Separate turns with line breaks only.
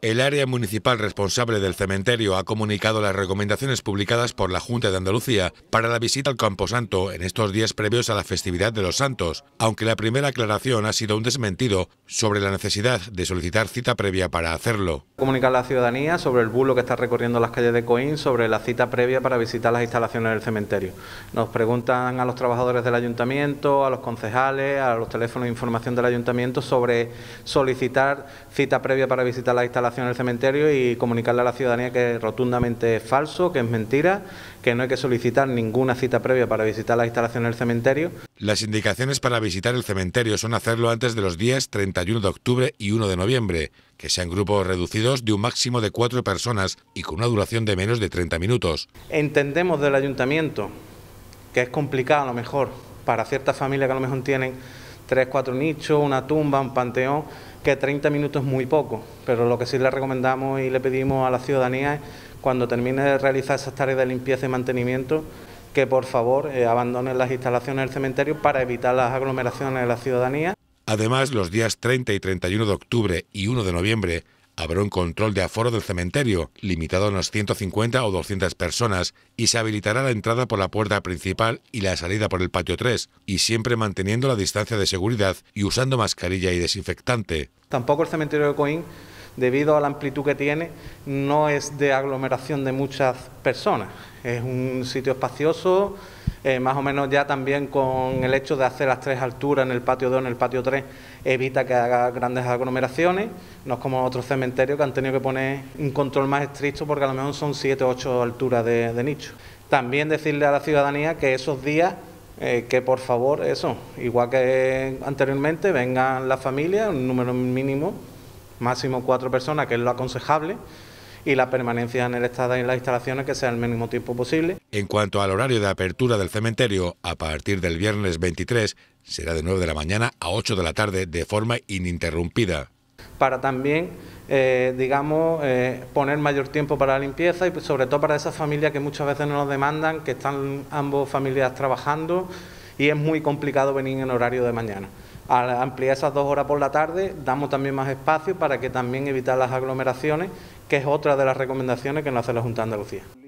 El área municipal responsable del cementerio ha comunicado las recomendaciones publicadas por la Junta de Andalucía para la visita al Camposanto en estos días previos a la festividad de los santos, aunque la primera aclaración ha sido un desmentido sobre la necesidad de solicitar cita previa para hacerlo
comunicar a la ciudadanía sobre el bulo que está recorriendo las calles de Coín, sobre la cita previa para visitar las instalaciones del cementerio. Nos preguntan a los trabajadores del ayuntamiento, a los concejales, a los teléfonos de información del ayuntamiento sobre solicitar cita previa para visitar las instalaciones del cementerio y comunicarle a la ciudadanía que rotundamente es falso, que es mentira, que no hay que solicitar ninguna cita previa para visitar las instalaciones del cementerio
las indicaciones para visitar el cementerio son hacerlo antes de los días 31 de octubre y 1 de noviembre, que sean grupos reducidos de un máximo de cuatro personas y con una duración de menos de 30 minutos.
Entendemos del ayuntamiento que es complicado a lo mejor para ciertas familias que a lo mejor tienen tres, cuatro nichos, una tumba, un panteón, que 30 minutos es muy poco, pero lo que sí le recomendamos y le pedimos a la ciudadanía es cuando termine de realizar esas tareas de limpieza y mantenimiento, que por favor eh, abandonen las instalaciones del cementerio para evitar las aglomeraciones de la ciudadanía.
Además, los días 30 y 31 de octubre y 1 de noviembre habrá un control de aforo del cementerio, limitado a unas 150 o 200 personas, y se habilitará la entrada por la puerta principal y la salida por el patio 3, y siempre manteniendo la distancia de seguridad y usando mascarilla y desinfectante.
Tampoco el cementerio de Coín debido a la amplitud que tiene, no es de aglomeración de muchas personas. Es un sitio espacioso, eh, más o menos ya también con el hecho de hacer las tres alturas en el patio 2, en el patio 3, evita que haga grandes aglomeraciones, no es como otros cementerios que han tenido que poner un control más estricto porque a lo mejor son siete o 8 alturas de, nicho. También decirle a la ciudadanía que esos días eh, que por favor, eso, igual que anteriormente, vengan las familias, un número mínimo máximo cuatro personas, que es lo aconsejable, y la permanencia en el estado y en las instalaciones que sea el mínimo tiempo posible.
En cuanto al horario de apertura del cementerio, a partir del viernes 23 será de 9 de la mañana a 8 de la tarde de forma ininterrumpida.
Para también, eh, digamos, eh, poner mayor tiempo para la limpieza y pues, sobre todo para esas familias que muchas veces nos demandan, que están ambos familias trabajando y es muy complicado venir en horario de mañana. Al ampliar esas dos horas por la tarde, damos también más espacio para que también evitar las aglomeraciones, que es otra de las recomendaciones que nos hace la Junta de Andalucía.